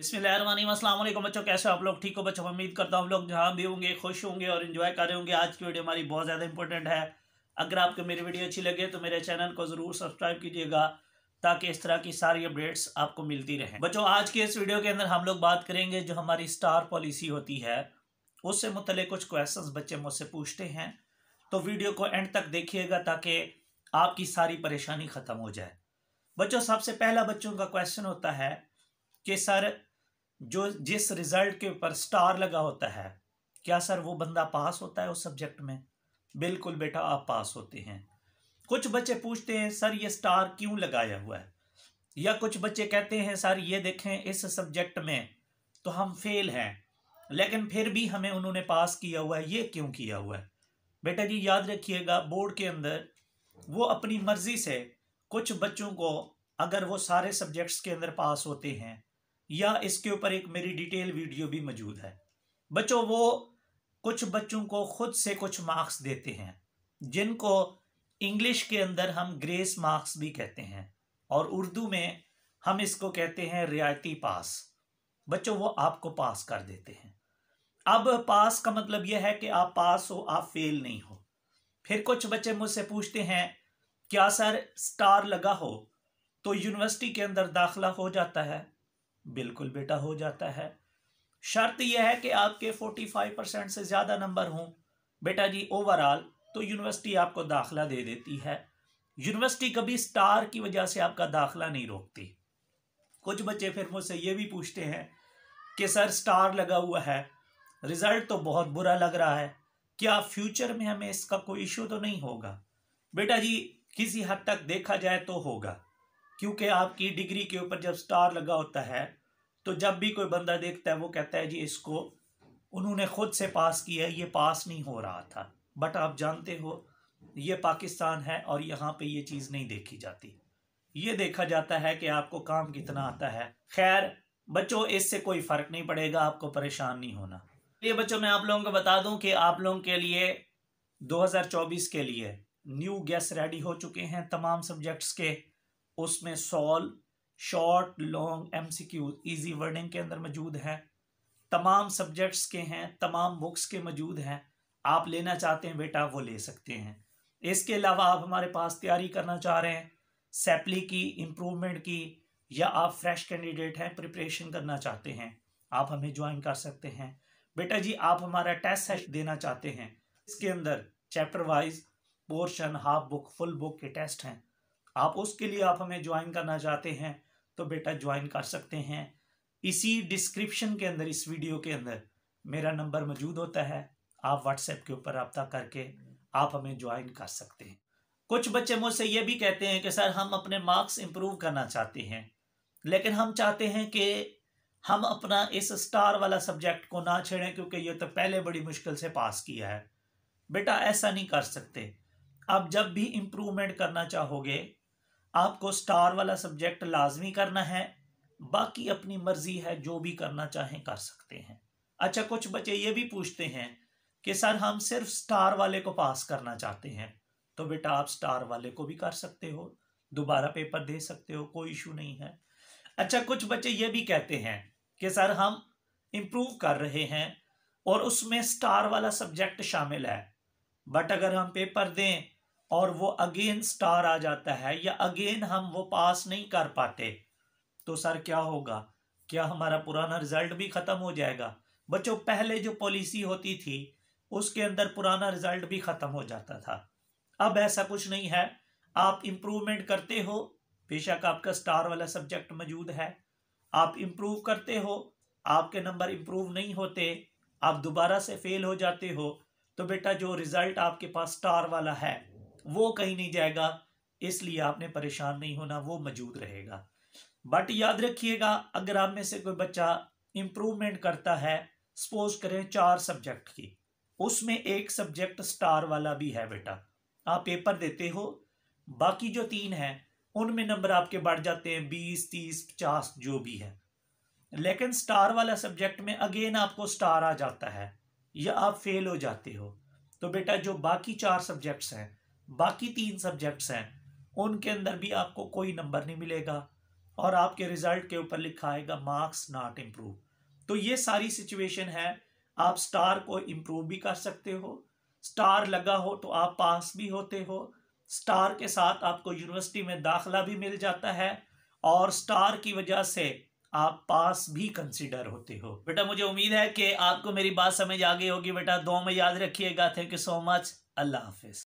बिस्मिल बच्चों कैसे हो आप लोग ठीक हो बच्चों उम्मीद करता हूँ आप लोग जहाँ भी होंगे खुश होंगे और इन्जॉय कर रहे होंगे आज की वीडियो हमारी बहुत ज़्यादा इंपॉर्टेंट है अगर आपको मेरी वीडियो अच्छी लगे तो मेरे चैनल को ज़रूर सब्सक्राइब कीजिएगा ताकि इस तरह की सारी अपडेट्स आपको मिलती रहें बच्चों आज के इस वीडियो के अंदर हम लोग बात करेंगे जो हमारी स्टार पॉलिसी होती है उससे मुतल कुछ क्वेश्चन बच्चे मुझसे पूछते हैं तो वीडियो को एंड तक देखिएगा ताकि आपकी सारी परेशानी ख़त्म हो जाए बच्चों सबसे पहला बच्चों का क्वेश्चन होता है कि सर जो जिस रिजल्ट के ऊपर स्टार लगा होता है क्या सर वो बंदा पास होता है उस सब्जेक्ट में बिल्कुल बेटा आप पास होते हैं कुछ बच्चे पूछते हैं सर ये स्टार क्यों लगाया हुआ है या कुछ बच्चे कहते हैं सर ये देखें इस सब्जेक्ट में तो हम फेल हैं लेकिन फिर भी हमें उन्होंने पास किया हुआ है ये क्यों किया हुआ है बेटा जी याद रखिएगा बोर्ड के अंदर वो अपनी मर्जी से कुछ बच्चों को अगर वो सारे सब्जेक्ट्स के अंदर पास होते हैं या इसके ऊपर एक मेरी डिटेल वीडियो भी मौजूद है बच्चों वो कुछ बच्चों को खुद से कुछ मार्क्स देते हैं जिनको इंग्लिश के अंदर हम ग्रेस मार्क्स भी कहते हैं और उर्दू में हम इसको कहते हैं रियायती पास बच्चों वो आपको पास कर देते हैं अब पास का मतलब यह है कि आप पास हो आप फेल नहीं हो फिर कुछ बच्चे मुझसे पूछते हैं क्या सर स्टार लगा हो तो यूनिवर्सिटी के अंदर दाखला हो जाता है बिल्कुल बेटा हो जाता है शर्त यह है कि आपके 45 परसेंट से ज़्यादा नंबर हों बेटा जी ओवरऑल तो यूनिवर्सिटी आपको दाखला दे देती है यूनिवर्सिटी कभी स्टार की वजह से आपका दाखला नहीं रोकती कुछ बच्चे फिर मुझसे ये भी पूछते हैं कि सर स्टार लगा हुआ है रिज़ल्ट तो बहुत बुरा लग रहा है क्या फ्यूचर में हमें इसका कोई इशू तो नहीं होगा बेटा जी किसी हद तक देखा जाए तो होगा क्योंकि आपकी डिग्री के ऊपर जब स्टार लगा होता है तो जब भी कोई बंदा देखता है वो कहता है जी इसको उन्होंने खुद से पास किया ये पास नहीं हो रहा था बट आप जानते हो ये पाकिस्तान है और यहाँ पे ये चीज़ नहीं देखी जाती ये देखा जाता है कि आपको काम कितना आता है खैर बच्चों इससे कोई फ़र्क नहीं पड़ेगा आपको परेशान नहीं होना ये बच्चों मैं आप लोगों को बता दूं कि आप लोगों के लिए 2024 के लिए न्यू गैस रेडी हो चुके हैं तमाम सब्जेक्ट्स के उसमें सॉल short long MCQ easy wording के अंदर मौजूद हैं तमाम सब्जेक्ट्स के हैं तमाम बुक्स के मौजूद हैं आप लेना चाहते हैं बेटा वो ले सकते हैं इसके अलावा आप हमारे पास तैयारी करना चाह रहे हैं सेपली की इम्प्रूवमेंट की या आप फ्रेश कैंडिडेट हैं प्रिपरेशन करना चाहते हैं आप हमें ज्वाइन कर सकते हैं बेटा जी आप हमारा टेस्ट सेट देना चाहते हैं इसके अंदर chapter wise portion half book full book के टेस्ट हैं आप उसके लिए आप हमें ज्वाइन करना चाहते हैं तो बेटा ज्वाइन कर सकते हैं इसी डिस्क्रिप्शन के अंदर इस वीडियो के अंदर मेरा नंबर मौजूद होता है आप व्हाट्सएप के ऊपर रबता करके आप हमें ज्वाइन कर सकते हैं कुछ बच्चे मुझसे ये भी कहते हैं कि सर हम अपने मार्क्स इम्प्रूव करना चाहते हैं लेकिन हम चाहते हैं कि हम अपना इस स्टार वाला सब्जेक्ट को ना छेड़ें क्योंकि ये तो पहले बड़ी मुश्किल से पास किया है बेटा ऐसा नहीं कर सकते आप जब भी इम्प्रूवमेंट करना चाहोगे आपको स्टार वाला सब्जेक्ट लाजमी करना है बाकी अपनी मर्जी है जो भी करना चाहें कर सकते हैं अच्छा कुछ बच्चे ये भी पूछते हैं कि सर हम सिर्फ स्टार वाले को पास करना चाहते हैं तो बेटा आप स्टार वाले को भी कर सकते हो दोबारा पेपर दे सकते हो कोई इशू नहीं है अच्छा कुछ बच्चे ये भी कहते हैं कि सर हम इम्प्रूव कर रहे हैं और उसमें स्टार वाला सब्जेक्ट शामिल है बट अगर हम पेपर दें और वो अगेन स्टार आ जाता है या अगेन हम वो पास नहीं कर पाते तो सर क्या होगा क्या हमारा पुराना रिजल्ट भी ख़त्म हो जाएगा बच्चों पहले जो पॉलिसी होती थी उसके अंदर पुराना रिजल्ट भी ख़त्म हो जाता था अब ऐसा कुछ नहीं है आप इम्प्रूवमेंट करते हो बेशक आपका स्टार वाला सब्जेक्ट मौजूद है आप इम्प्रूव करते हो आपके नंबर इम्प्रूव नहीं होते आप दोबारा से फेल हो जाते हो तो बेटा जो रिज़ल्ट आपके पास स्टार वाला है वो कहीं नहीं जाएगा इसलिए आपने परेशान नहीं होना वो मौजूद रहेगा बट याद रखिएगा अगर आप में से कोई बच्चा इम्प्रूवमेंट करता है सपोज करें चार सब्जेक्ट की उसमें एक सब्जेक्ट स्टार वाला भी है बेटा आप पेपर देते हो बाकी जो तीन हैं उनमें नंबर आपके बढ़ जाते हैं बीस तीस पचास जो भी है लेकिन स्टार वाला सब्जेक्ट में अगेन आपको स्टार आ जाता है या आप फेल हो जाते हो तो बेटा जो बाकी चार सब्जेक्ट्स हैं बाकी तीन सब्जेक्ट्स हैं उनके अंदर भी आपको कोई नंबर नहीं मिलेगा और आपके रिजल्ट के ऊपर लिखा आएगा मार्क्स नॉट इम्प्रूव तो ये सारी सिचुएशन है आप स्टार को इम्प्रूव भी कर सकते हो स्टार लगा हो तो आप पास भी होते हो स्टार के साथ आपको यूनिवर्सिटी में दाखला भी मिल जाता है और स्टार की वजह से आप पास भी कंसिडर होते हो बेटा मुझे उम्मीद है कि आपको मेरी बात समझ आ गई होगी बेटा दो में याद रखिएगा थैंक यू सो मच अल्लाह हाफिज